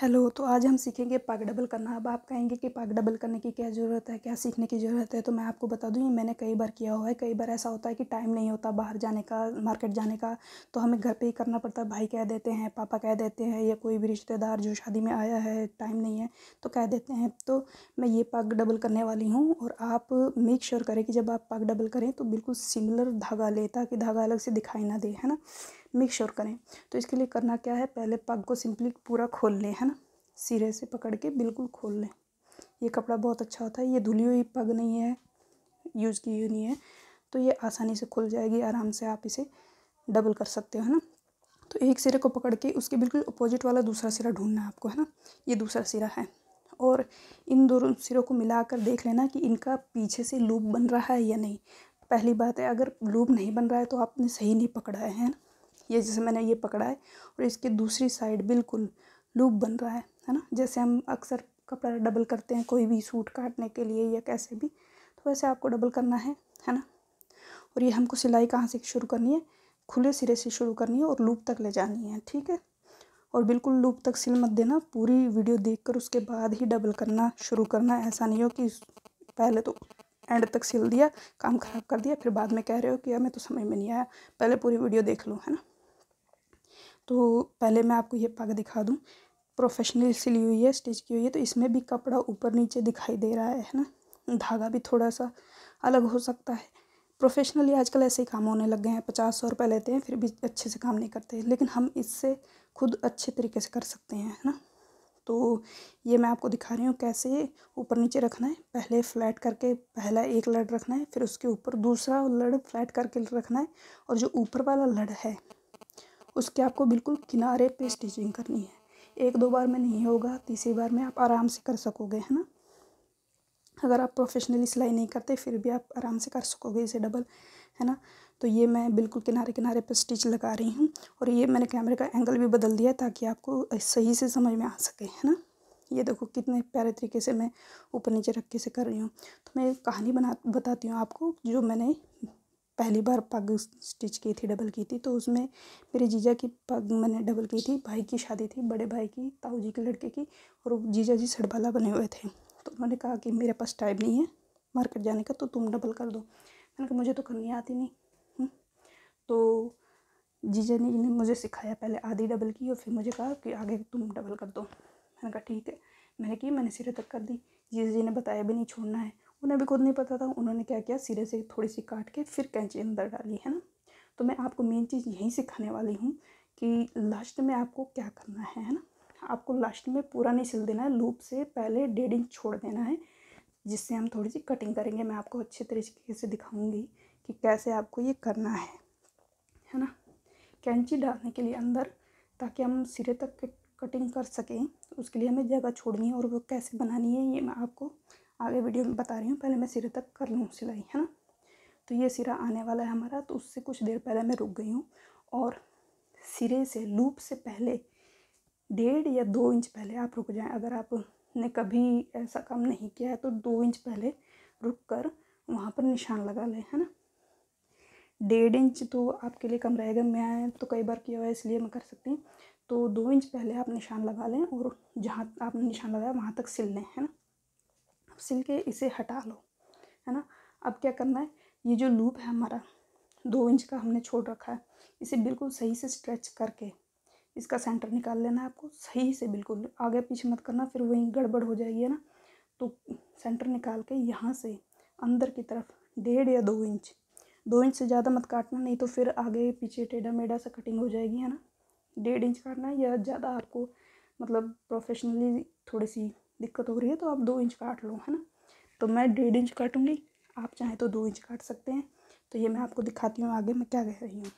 Hello तो आज हम सीखेंगे पग डबल करना अब आप कहेंगे कि पग डबल करने की क्या ज़रूरत है क्या सीखने की ज़रूरत है तो मैं आपको बता दूँ ये मैंने कई बार किया हुआ है कई बार ऐसा होता है कि टाइम नहीं होता बाहर जाने का मार्केट जाने का तो हमें घर पे ही करना पड़ता है भाई कह देते हैं पापा कह देते हैं या कोई भी रिश्तेदार जो शादी में आया है टाइम नहीं है तो कह देते हैं तो मैं ये पग डबल करने वाली हूँ और आप मेक श्योर करें कि जब आप पग डबल करें तो बिल्कुल सिमिलर धागा लें ताकि धागा अलग से दिखाई ना दे है ना मिक्सर करें तो इसके लिए करना क्या है पहले पग को सिंपली पूरा खोल लें है ना सिरे से पकड़ के बिल्कुल खोल लें ये कपड़ा बहुत अच्छा होता है ये धुली हुई पग नहीं है यूज़ की हुई नहीं है तो ये आसानी से खुल जाएगी आराम से आप इसे डबल कर सकते हो है ना तो एक सिरे को पकड़ के उसके बिल्कुल अपोजिट वाला दूसरा सिरा ढूंढना है आपको है ना ये दूसरा सिरा है और इन दोनों सिरों को मिलाकर देख लेना कि इनका पीछे से लूप बन रहा है या नहीं पहली बात है अगर लूप नहीं बन रहा है तो आपने सही नहीं पकड़ा है ना ये जैसे मैंने ये पकड़ा है और इसके दूसरी साइड बिल्कुल लूप बन रहा है है ना जैसे हम अक्सर कपड़ा डबल करते हैं कोई भी सूट काटने के लिए या कैसे भी तो वैसे आपको डबल करना है है ना और ये हमको सिलाई कहाँ से शुरू करनी है खुले सिरे से शुरू करनी है और लूप तक ले जानी है ठीक है और बिल्कुल लूप तक सिल मत देना पूरी वीडियो देखकर उसके बाद ही डबल करना शुरू करना ऐसा नहीं हो कि पहले तो एंड तक सिल दिया काम ख़राब कर दिया फिर बाद में कह रहे हो कि हमें तो समझ में नहीं आया पहले पूरी वीडियो देख लो है ना तो पहले मैं आपको ये पग दिखा दूँ प्रोफेशनल सिली हुई है स्टिच की हुई है तो इसमें भी कपड़ा ऊपर नीचे दिखाई दे रहा है है ना धागा भी थोड़ा सा अलग हो सकता है प्रोफेशनली आजकल ऐसे ही काम होने लग गए हैं पचास सौ रुपये लेते हैं फिर भी अच्छे से काम नहीं करते लेकिन हम इससे खुद अच्छे तरीके से कर सकते हैं है ना तो ये मैं आपको दिखा रही हूँ कैसे ऊपर नीचे रखना है पहले फ्लैट करके पहला एक लड़ रखना है फिर उसके ऊपर दूसरा लड़ फ्लैट करके रखना है और जो ऊपर वाला लड़ है उसके आपको बिल्कुल किनारे पे स्टिचिंग करनी है एक दो बार में नहीं होगा तीसरी बार में आप आराम से कर सकोगे है ना अगर आप प्रोफेशनली सिलाई नहीं करते फिर भी आप आराम से कर सकोगे इसे डबल है ना तो ये मैं बिल्कुल किनारे किनारे पर स्टिच लगा रही हूँ और ये मैंने कैमरे का एंगल भी बदल दिया ताकि आपको सही से समझ में आ सके है ना ये देखो कितने प्यारे तरीके से मैं ऊपर नीचे रख के से कर रही हूँ तो मैं एक कहानी बना बताती हूँ आपको जो मैंने पहली बार पग स्टिच की थी डबल की थी तो उसमें मेरे जीजा की पग मैंने डबल की थी भाई की शादी थी बड़े भाई की ताऊ जी के लड़के की और जीजा जी सड़बाला बने हुए थे तो उन्होंने कहा कि मेरे पास टाइम नहीं है मार्केट जाने का तो तुम डबल कर दो मैंने कहा मुझे तो करनी आती नहीं हम्म। तो जीजा ने ने मुझे सिखाया पहले आधी डबल की और फिर मुझे कहा कि आगे तुम डबल कर दो मैंने कहा ठीक है मैंने की मैंने सिरे तक कर दी जीजा जी ने बताया भी नहीं छोड़ना है મને બી કોદ નહી પતા થા ઉનહોને ક્યા ક્યા સીરે સે થોડી સી કાટ કે ફિર કાંચી અંદર ડાલી હે ના તો મેં આપકો મેઈન ચીજ યહી સે ખાને વાલી હું કે લાસ્ટ મે આપકો ક્યા કરના હે હે ના આપકો લાસ્ટ મે પૂરા નહી ચિલ દેના લૂપ સે પહેલે 1.5 ઇંચ છોડ દેના હે જિસસે હમ થોડી સી કટિંગ કરેંગે મે આપકો અચ્છે તરીકે સે દિખાઉંગી કે કૈસે આપકો યે કરના હે હે ના કાંચી ડાલને કે લિયે અંદર તાકી હમ સીરે તક કટિંગ કર સકે ઉસકે લિયે હમે જગ્યા છોડની હે ઓર વો કૈસે બનાની હે યે મે આપકો आगे वीडियो में बता रही हूँ पहले मैं सिरे तक कर लूँ सिलाई है ना तो ये सिरा आने वाला है हमारा तो उससे कुछ देर पहले मैं रुक गई हूँ और सिरे से लूप से पहले डेढ़ या दो इंच पहले आप रुक जाएं अगर आपने कभी ऐसा काम नहीं किया है तो दो इंच पहले रुक कर वहाँ पर निशान लगा लें है ना डेढ़ इंच तो आपके लिए कम रहेगा मैं तो कई बार किया हुआ है इसलिए मैं कर सकती हूँ तो दो इंच पहले आप निशान लगा लें और जहाँ आपने निशान लगाया वहाँ तक सिल लें है ना आप सिल के इसे हटा लो है ना अब क्या करना है ये जो लूप है हमारा दो इंच का हमने छोड़ रखा है इसे बिल्कुल सही से स्ट्रेच करके इसका सेंटर निकाल लेना है आपको सही से बिल्कुल आगे पीछे मत करना फिर वहीं गड़बड़ हो जाएगी है ना तो सेंटर निकाल के यहाँ से अंदर की तरफ डेढ़ या दो इंच दो इंच से ज़्यादा मत काटना नहीं तो फिर आगे पीछे टेढ़ा मेढ़ा सा कटिंग हो जाएगी है ना डेढ़ इंच काटना है या ज़्यादा आपको मतलब प्रोफेशनली थोड़ी सी दिक्कत हो रही है तो आप दो इंच काट लो है ना तो मैं डेढ़ इंच काटूँगी आप चाहें तो दो इंच काट सकते हैं तो ये मैं आपको दिखाती हूँ आगे मैं क्या कह रही हूँ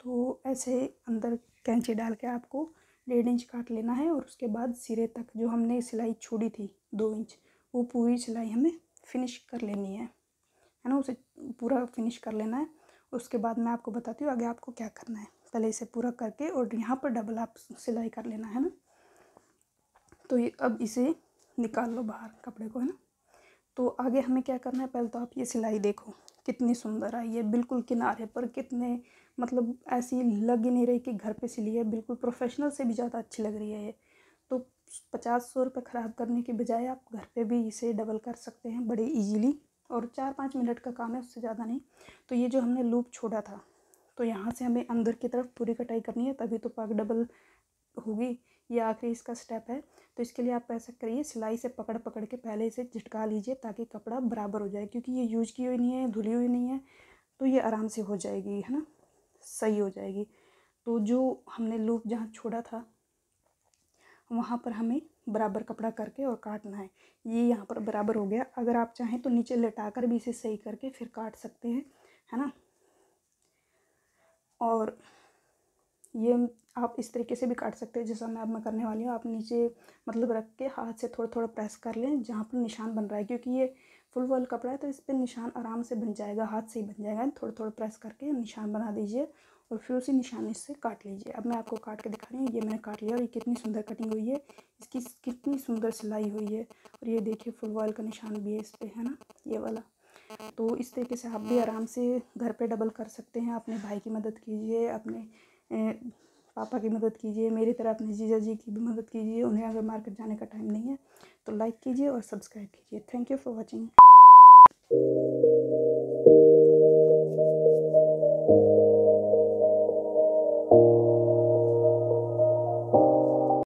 तो ऐसे अंदर कैंची डाल के आपको डेढ़ इंच काट लेना है और उसके बाद सिरे तक जो हमने सिलाई छोड़ी थी दो इंच वो पूरी सिलाई हमें फिनिश कर लेनी है है ना उसे पूरा फिनिश कर लेना है उसके बाद मैं आपको बताती हूँ आगे आपको क्या करना है पहले इसे पूरा करके और यहाँ पर डबल आप सिलाई कर लेना है ना तो ये अब इसे निकाल लो बाहर कपड़े को है ना तो आगे हमें क्या करना है पहले तो आप ये सिलाई देखो कितनी सुंदर आई है बिल्कुल किनारे पर कितने मतलब ऐसी लग ही नहीं रही कि घर पे सिली है बिल्कुल प्रोफेशनल से भी ज़्यादा अच्छी लग रही है ये तो पचास सौ रुपये ख़राब करने के बजाय आप घर पे भी इसे डबल कर सकते हैं बड़े इजीली और चार पाँच मिनट का काम है उससे ज़्यादा नहीं तो ये जो हमने लूप छोड़ा था तो यहाँ से हमें अंदर की तरफ पूरी कटाई करनी है तभी तो पग डबल होगी ये आखिरी इसका स्टेप है तो इसके लिए आप ऐसा करिए सिलाई से पकड़ पकड़ के पहले इसे झटका लीजिए ताकि कपड़ा बराबर हो जाए क्योंकि ये यूज की हुई नहीं है धुली हुई नहीं है तो ये आराम से हो जाएगी है ना सही हो जाएगी तो जो हमने लूप जहाँ छोड़ा था वहाँ पर हमें बराबर कपड़ा करके और काटना है ये यहाँ पर बराबर हो गया अगर आप चाहें तो नीचे लटा कर भी इसे सही करके फिर काट सकते हैं है ना और ये आप इस तरीके से भी काट सकते हैं जैसा मैं अब मैं करने वाली हूँ आप नीचे मतलब रख के हाथ से थोड़ा थोड़ा प्रेस कर लें जहाँ पर निशान बन रहा है क्योंकि ये फुल वॉल कपड़ा है तो इस पर निशान आराम से बन जाएगा हाथ से ही बन जाएगा थोड़ा थोड़ा प्रेस करके निशान बना दीजिए और फिर उसी निशाने से काट लीजिए अब मैं आपको काट के दिखा रही हूँ ये मैंने काट लिया और ये कितनी सुंदर कटिंग हुई है इसकी कितनी सुंदर सिलाई हुई है और ये देखिए फुल का निशान भी है इस पर है ना ये वाला तो इस तरीके से आप भी आराम से घर पे डबल कर सकते हैं अपने भाई की मदद कीजिए अपने पापा की मदद कीजिए मेरी तरह अपने जीजा जी की भी मदद कीजिए उन्हें अगर मार्केट जाने का टाइम नहीं है तो लाइक कीजिए और सब्सक्राइब कीजिए थैंक यू फॉर वॉचिंग